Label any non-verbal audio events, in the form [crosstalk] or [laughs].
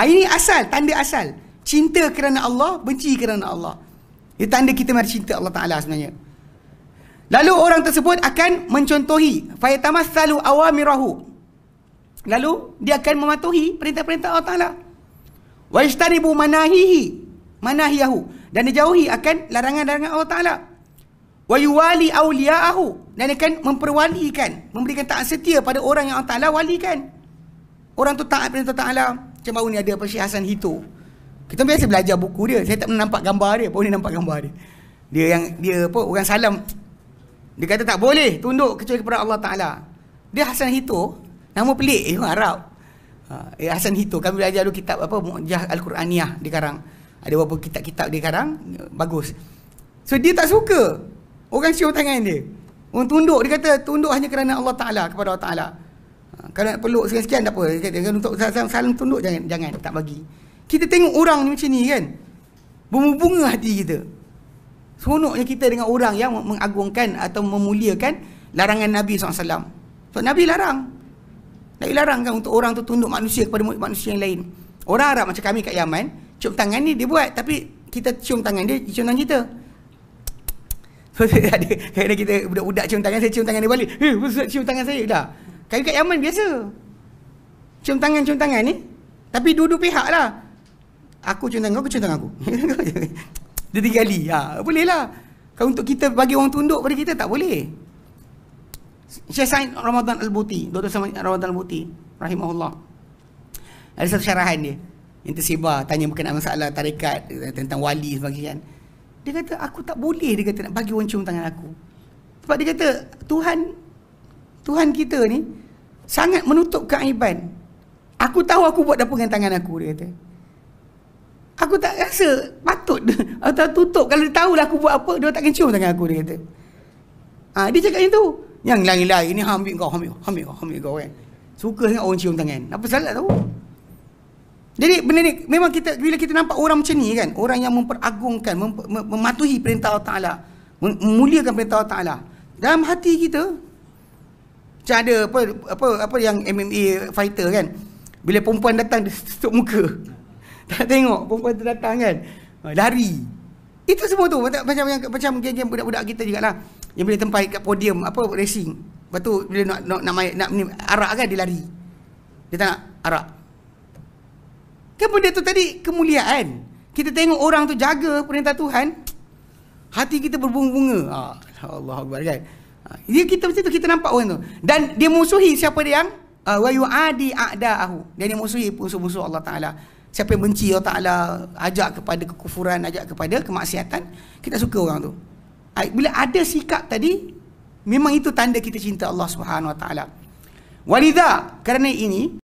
Ah, ini asal, tanda asal. Cinta kerana Allah, benci kerana Allah. Ini tanda kita mari cinta Allah Ta'ala sebenarnya. Lalu orang tersebut akan mencontohi. Fayatamas salu awamirahu. Lalu dia akan mematuhi perintah-perintah Allah Ta'ala. Wa ishtaribu manahihi. Manahiyahu. Dan dia jauhi akan larangan-larangan Allah Ta'ala. Wa yuwali awliya'ahu. Dan dia akan memperwalikan. Memberikan taat setia pada orang yang Allah Ta'ala walikan. Orang tu taat perintah Allah Ta'ala. Macam baru ni ada apa Syekh Hasan Hito. Kita biasa belajar buku dia. Saya tak pernah nampak gambar dia. Baru ni nampak gambar dia. Dia yang dia apa orang salam dia kata tak boleh tunduk kecuali kepada Allah Taala. Dia Hasan Hito, nama pelik eh, Arab. Ha, eh, Hasan Hito kami belajar dulu kitab apa Mu'jah Al-Quraniyah di karang. Ada beberapa kitab-kitab di karang bagus. So dia tak suka orang cium tangan dia. Orang tunduk dia kata tunduk hanya kerana Allah Taala kepada Allah Taala kalau nak peluk sekian-sekian tak apa jangan untuk saling tunduk jangan jangan tak bagi kita tengok orang ni macam ni kan bunga hati kita seronoknya kita dengan orang yang mengagungkan atau memuliakan larangan Nabi SAW sebab so, Nabi larang Nabi larang kan untuk orang tu tunduk manusia kepada manusia yang lain orang Arab macam kami kat Yaman cium tangan ni dia buat tapi kita cium tangan dia cium tangan kita so, kadang kadang kita budak-budak cium tangan saya cium tangan dia balik eh hey, cium tangan saya dah Kayu kat Yaman biasa. Cium tangan, cium tangan ni. Tapi dua-dua pihak lah. Aku cium tangan aku cium tangan aku. [laughs] Dia tiga kali. Ha, boleh lah. Kalau untuk kita bagi orang tunduk pada kita, tak boleh. Syekh Sain Ramadan Al-Buti. Dr. Sain Ramadan Al-Buti. Rahimahullah. Ada satu syarahan dia. Yang tersebar. Tanya berkenaan masalah tarikat. Tentang wali sebagainya. Dia kata, aku tak boleh dia kata nak bagi orang cium tangan aku. Sebab dia kata, Tuhan Tuhan kita ni sangat menutup keaiban. Aku tahu aku buat apa dengan tangan aku dia kata. Aku tak rasa patut [laughs] atau tutup kalau dia lah aku buat apa dia tak akan cium tangan aku dia kata. Ah ha, dia cakap macam tu. Yang lain-lain ni ambil kau, ambil, ambil kau, ambil kau kan. Suka dengan orang cium tangan. Apa salah tahu? Jadi benda ni memang kita bila kita nampak orang macam ni kan, orang yang memperagungkan, mem- mem- mematuhi perintah Allah Taala, memuliakan perintah Allah Taala. Dalam hati kita macam ada apa apa apa yang MMA fighter kan. Bila perempuan datang dia tutup muka. [laughs] Tak tengok perempuan tu datang kan. Ha, lari. Itu semua tu macam macam macam geng-geng budak-budak kita juga lah Yang bila tempai kat podium apa racing. Lepas tu bila nak nak nak, nak, nak, arak kan dia lari. Dia tak nak arak. Kan benda tu tadi kemuliaan. Kita tengok orang tu jaga perintah Tuhan. Hati kita berbunga-bunga. Ah, Allah Akbar kan. Dia kita macam tu kita nampak orang tu. Dan dia musuhi siapa dia yang uh, wa yuadi a'daahu. Dia ni musuhi musuh-musuh Allah Taala. Siapa yang benci Allah Taala, ajak kepada kekufuran, ajak kepada kemaksiatan, kita suka orang tu. Ah, bila ada sikap tadi memang itu tanda kita cinta Allah Subhanahu Wa Taala. Walidha kerana ini